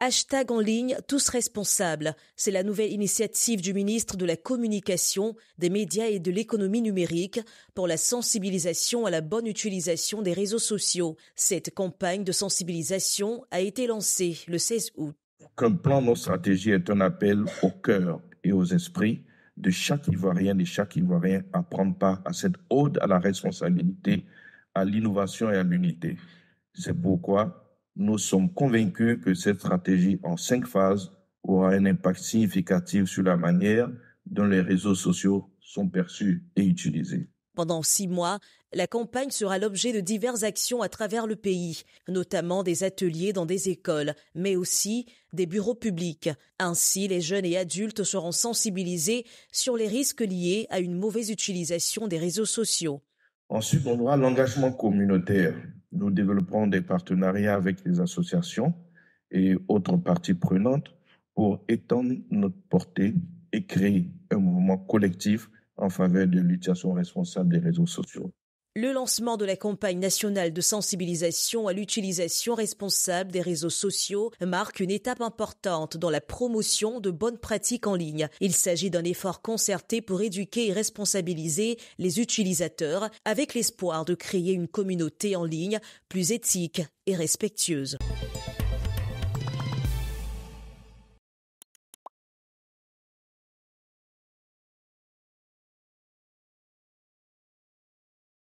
Hashtag en ligne tous responsables. C'est la nouvelle initiative du ministre de la Communication, des médias et de l'économie numérique pour la sensibilisation à la bonne utilisation des réseaux sociaux. Cette campagne de sensibilisation a été lancée le 16 août. Comme plan, nos stratégies est un appel au cœur et aux esprits de chaque Ivoirien et chaque Ivoirien à prendre part à cette ode à la responsabilité, à l'innovation et à l'unité. C'est pourquoi nous sommes convaincus que cette stratégie en cinq phases aura un impact significatif sur la manière dont les réseaux sociaux sont perçus et utilisés. Pendant six mois, la campagne sera l'objet de diverses actions à travers le pays, notamment des ateliers dans des écoles, mais aussi des bureaux publics. Ainsi, les jeunes et adultes seront sensibilisés sur les risques liés à une mauvaise utilisation des réseaux sociaux. Ensuite, on aura l'engagement communautaire. Nous développerons des partenariats avec les associations et autres parties prenantes pour étendre notre portée et créer un mouvement collectif en faveur de l'utilisation responsable des réseaux sociaux le lancement de la campagne nationale de sensibilisation à l'utilisation responsable des réseaux sociaux marque une étape importante dans la promotion de bonnes pratiques en ligne. Il s'agit d'un effort concerté pour éduquer et responsabiliser les utilisateurs avec l'espoir de créer une communauté en ligne plus éthique et respectueuse.